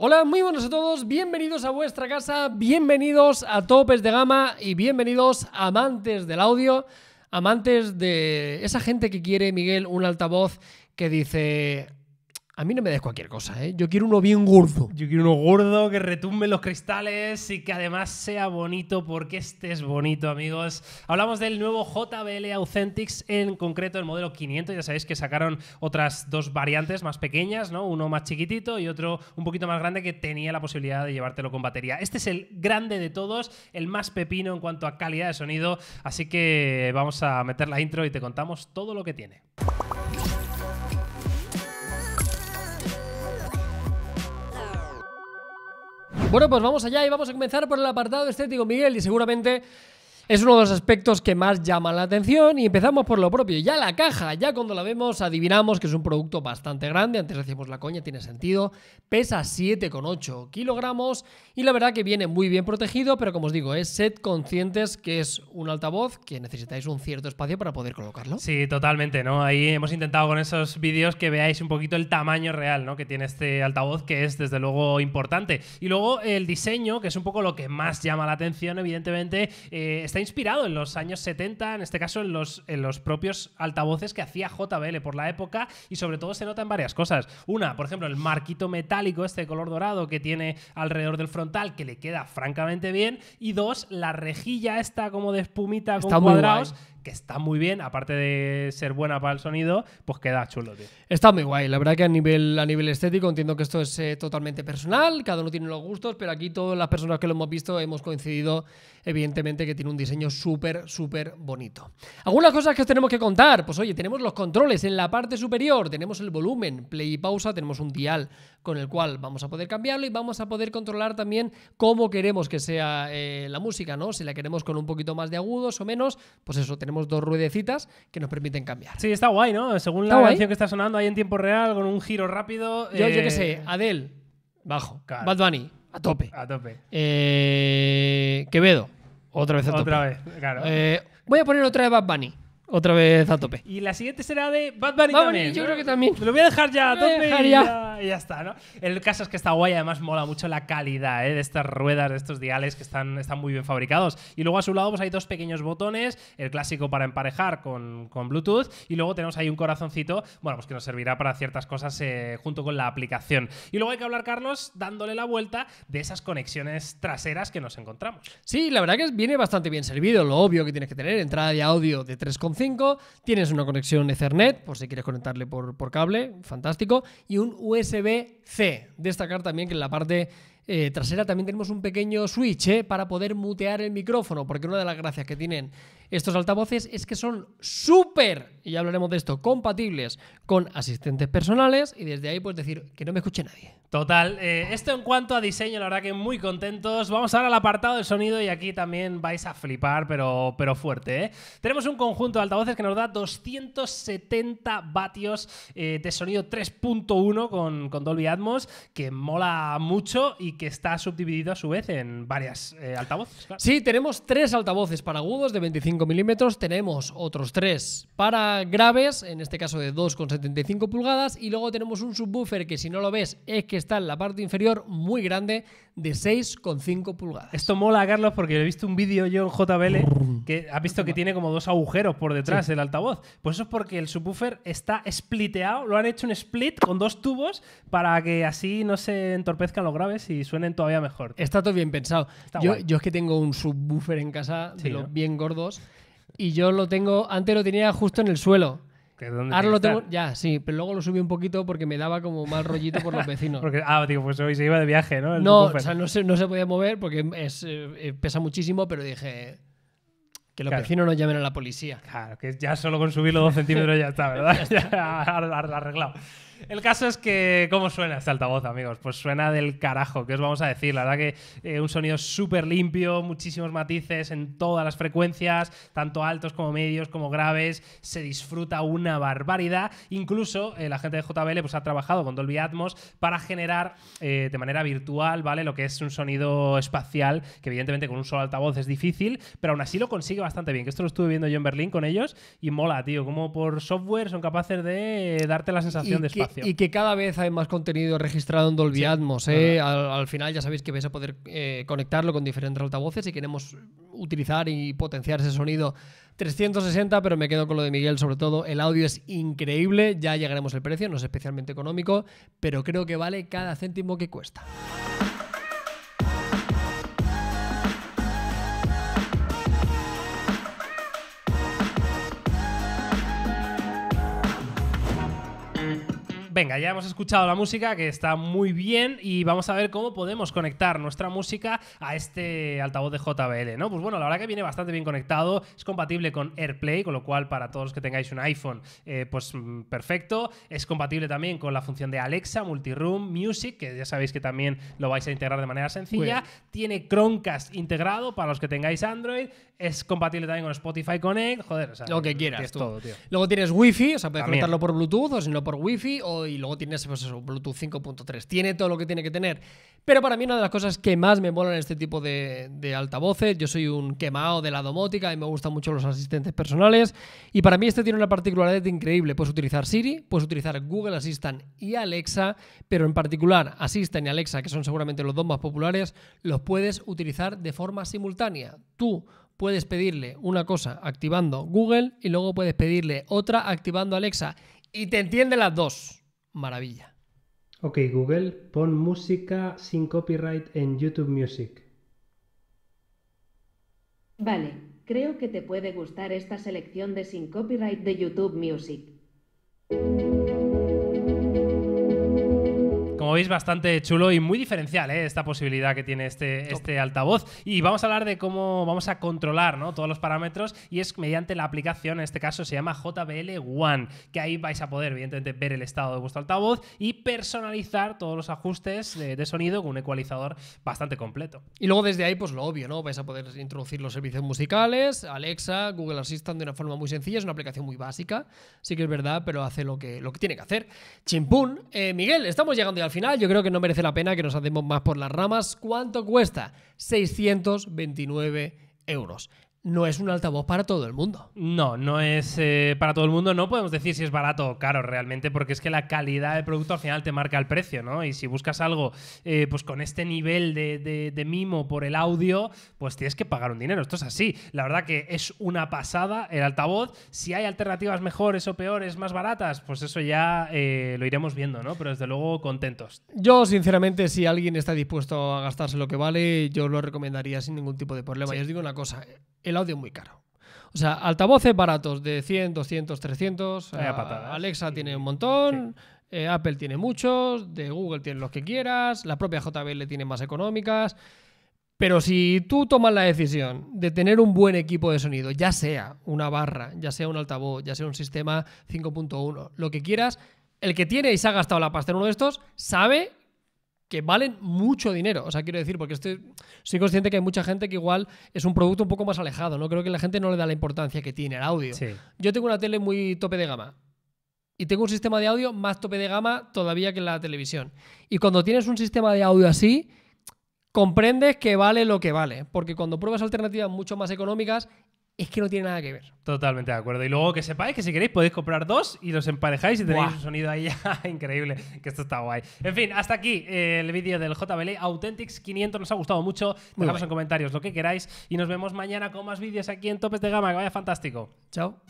Hola, muy buenos a todos, bienvenidos a vuestra casa, bienvenidos a Topes de Gama y bienvenidos amantes del audio, amantes de esa gente que quiere, Miguel, un altavoz que dice, a mí no me des cualquier cosa, ¿eh? Yo quiero uno bien gordo. Yo quiero uno gordo, que retumbe los cristales y que además sea bonito, porque este es bonito, amigos. Hablamos del nuevo JBL Authentics, en concreto el modelo 500. Ya sabéis que sacaron otras dos variantes más pequeñas, ¿no? Uno más chiquitito y otro un poquito más grande que tenía la posibilidad de llevártelo con batería. Este es el grande de todos, el más pepino en cuanto a calidad de sonido. Así que vamos a meter la intro y te contamos todo lo que tiene. Bueno, pues vamos allá y vamos a comenzar por el apartado estético, Miguel, y seguramente es uno de los aspectos que más llaman la atención y empezamos por lo propio. Ya la caja, ya cuando la vemos adivinamos que es un producto bastante grande, antes decíamos la coña, tiene sentido, pesa 7,8 kilogramos y la verdad que viene muy bien protegido, pero como os digo, es eh, set conscientes que es un altavoz que necesitáis un cierto espacio para poder colocarlo. Sí, totalmente, ¿no? Ahí hemos intentado con esos vídeos que veáis un poquito el tamaño real ¿no? que tiene este altavoz, que es desde luego importante. Y luego el diseño, que es un poco lo que más llama la atención, evidentemente, eh, este inspirado en los años 70, en este caso en los, en los propios altavoces que hacía JBL por la época y sobre todo se nota en varias cosas. Una, por ejemplo, el marquito metálico este color dorado que tiene alrededor del frontal que le queda francamente bien y dos, la rejilla esta como de espumita con cuadrados está muy bien, aparte de ser buena para el sonido, pues queda chulo, Está muy guay, la verdad que a nivel, a nivel estético entiendo que esto es eh, totalmente personal, cada uno tiene los gustos, pero aquí todas las personas que lo hemos visto hemos coincidido evidentemente que tiene un diseño súper, súper bonito. Algunas cosas que os tenemos que contar, pues oye, tenemos los controles en la parte superior, tenemos el volumen, play y pausa, tenemos un dial con el cual vamos a poder cambiarlo y vamos a poder controlar también cómo queremos que sea eh, la música, ¿no? Si la queremos con un poquito más de agudos o menos, pues eso, tenemos dos ruedecitas que nos permiten cambiar. Sí, está guay, ¿no? Según la canción que está sonando ahí en tiempo real, con un giro rápido. Yo, yo qué eh, sé, Adele, bajo. Bad Bunny, a tope. A tope. Eh, Quevedo, otra vez a tope. Otra vez, claro. voy a poner otra de Bad Bunny otra vez a tope. Y la siguiente será de Bad Bunny, Yo creo que también. lo voy a dejar ya a tope y, ya. está, ¿no? El caso es que está guay, además mola mucho la calidad ¿eh? de estas ruedas, de estos diales que están, están muy bien fabricados. Y luego a su lado pues, hay dos pequeños botones, el clásico para emparejar con, Bluetooth y luego tenemos ahí un corazoncito, bueno, pues que nos servirá para ciertas cosas eh, junto con la aplicación. Y luego hay que hablar, Carlos, dándole la vuelta de esas conexiones traseras que nos encontramos. Sí, la verdad que viene bastante bien servido, lo obvio que tienes que tener, entrada de audio de 3,5 tienes una conexión Ethernet, por si quieres conectarle por, por cable, fantástico, y un USB-C. Destacar también que en la parte eh, trasera también tenemos un pequeño switch eh, para poder mutear el micrófono, porque una de las gracias que tienen estos altavoces es que son súper, y ya hablaremos de esto, compatibles con asistentes personales y desde ahí pues decir que no me escuche nadie. Total, eh, esto en cuanto a diseño, la verdad que muy contentos. Vamos ahora al apartado del sonido y aquí también vais a flipar, pero, pero fuerte. Tenemos un conjunto de altavoces que nos da 270 vatios de sonido 3.1 con, con Dolby Atmos, que mola mucho y que está subdividido a su vez en varias eh, altavoces. Sí, tenemos tres altavoces para agudos de 25 milímetros, tenemos otros tres para graves, en este caso de 2,75 pulgadas, y luego tenemos un subwoofer que si no lo ves es que está en la parte inferior muy grande de 6,5 pulgadas. Esto mola, Carlos, porque he visto un vídeo yo en JBL que ha visto que tiene como dos agujeros por detrás el altavoz. Pues eso es porque el subwoofer está spliteado, lo han hecho un split con dos tubos para que así no se entorpezcan los graves y suenen todavía mejor. Está todo bien pensado. Yo, es que tengo un subwoofer en casa de los bien gordos y yo lo tengo, antes lo tenía justo en el suelo. Ahora lo tengo, ya, sí, pero luego lo subí un poquito porque me daba como mal rollito por los vecinos. porque, ah, digo, pues hoy se iba de viaje, ¿no? no, o sea, no se, no se podía mover porque eh, eh, pesa muchísimo, pero dije, que los vecinos no llamen a la policía. Claro, que ya solo con subirlo dos centímetros ya está, ¿verdad? ya, arreglado. El caso es que, ¿cómo suena este altavoz, amigos? Pues suena del carajo, que os vamos a decir. La verdad que eh, un sonido súper limpio, muchísimos matices en todas las frecuencias, tanto altos como medios como graves. Se disfruta una barbaridad. Incluso eh, la gente de JBL pues, ha trabajado con Dolby Atmos para generar eh, de manera virtual, ¿vale? Lo que es un sonido espacial, que evidentemente con un solo altavoz es difícil, pero aún así lo consigue bastante bien. Que esto lo estuve viendo yo en Berlín con ellos y mola, tío. Como por software son capaces de darte la sensación de espacio. Y que cada vez hay más contenido registrado en Dolby Atmos. ¿eh? Al, final ya sabéis que vais a poder eh, conectarlo con diferentes altavoces y queremos utilizar y potenciar ese sonido 360, pero me quedo con lo de Miguel sobre todo. El audio es increíble, ya llegaremos al precio, no es especialmente económico, pero creo que vale cada céntimo que cuesta venga, ya hemos escuchado la música que está muy bien y vamos a ver cómo podemos conectar nuestra música a este altavoz de JBL, ¿no? Pues bueno, la verdad que viene bastante bien conectado, es compatible con AirPlay, con lo cual para todos los que tengáis un iPhone, eh, pues mm, perfecto. Es compatible también con la función de Alexa, Multiroom, Music, que ya sabéis que también lo vais a integrar de manera sencilla. Tiene Chromecast integrado para los que tengáis Android. Es compatible también con Spotify Connect. Joder, o sea, lo que quieras. Tú. Todo, Luego tienes Wi-Fi, o sea, puedes conectarlo por Bluetooth o si no por Wi-Fi o y luego tienes ese Bluetooth 5.3. Tiene todo lo que tiene que tener. Pero para mí una de las cosas que más me molan este tipo de, altavoces, yo soy un quemado de la domótica y me gustan mucho los asistentes personales. Y para mí este tiene una particularidad increíble. Puedes utilizar Siri, puedes utilizar Google Assistant y Alexa, pero en particular Assistant y Alexa, que son seguramente los dos más populares, los puedes utilizar de forma simultánea. Tú puedes pedirle una cosa activando Google y luego puedes pedirle otra activando Alexa y te entiende las dos maravilla. Ok, Google, pon música sin copyright en YouTube Music. Vale, creo que te puede gustar esta selección de sin copyright de YouTube Music veis, bastante chulo y muy diferencial ¿eh? esta posibilidad que tiene este, este altavoz. Y vamos a hablar de cómo vamos a controlar ¿no? todos los parámetros y es mediante la aplicación, en este caso se llama JBL One, que ahí vais a poder, evidentemente, ver el estado de vuestro altavoz y personalizar todos los ajustes de, sonido con un ecualizador bastante completo. Y luego desde ahí, pues lo obvio, ¿no? Vais a poder introducir los servicios musicales, Alexa, Google Assistant de una forma muy sencilla, es una aplicación muy básica, sí que es verdad, pero hace lo que, lo que tiene que hacer. Chimpún, eh, Miguel, estamos llegando al final yo creo que no merece la pena que nos hacemos más por las ramas. ¿Cuánto cuesta? 629 euros no es un altavoz para todo el mundo. No, no es eh, para todo el mundo. No podemos decir si es barato o caro realmente, porque es que la calidad del producto al final te marca el precio, ¿no? Y si buscas algo eh, pues con este nivel de, mimo por el audio, pues tienes que pagar un dinero. Esto es así. La verdad que es una pasada el altavoz. Si hay alternativas mejores o peores, más baratas, pues eso ya eh, lo iremos viendo, ¿no? Pero desde luego contentos. Yo, sinceramente, si alguien está dispuesto a gastarse lo que vale, yo lo recomendaría sin ningún tipo de problema. Y os digo una cosa el audio muy caro. O sea, altavoces baratos de 100, 200, 300. Alexa tiene un montón. Eh, Apple tiene muchos, de Google tiene los que quieras, la propia JBL tiene más económicas. Pero si tú tomas la decisión de tener un buen equipo de sonido, ya sea una barra, ya sea un altavoz, ya sea un sistema 5.1, lo que quieras, el que tiene y se ha gastado la pasta en uno de estos sabe que valen mucho dinero. O sea, quiero decir, porque estoy, soy consciente que hay mucha gente que igual es un producto un poco más alejado, ¿no? Creo que la gente no le da la importancia que tiene el audio. Yo tengo una tele muy tope de gama. Y tengo un sistema de audio más tope de gama todavía que la televisión. Y cuando tienes un sistema de audio así, comprendes que vale lo que vale. Porque cuando pruebas alternativas mucho más económicas, es que no tiene nada que ver. Totalmente de acuerdo. Y luego que sepáis que si queréis podéis comprar dos y los emparejáis y tenéis un sonido ahí increíble, que esto está guay. En fin, hasta aquí eh, el vídeo del JBL Authentics 500. Nos ha gustado mucho. en comentarios lo que queráis y nos vemos mañana con más vídeos aquí en Topes de Gama. Que vaya fantástico. Chao.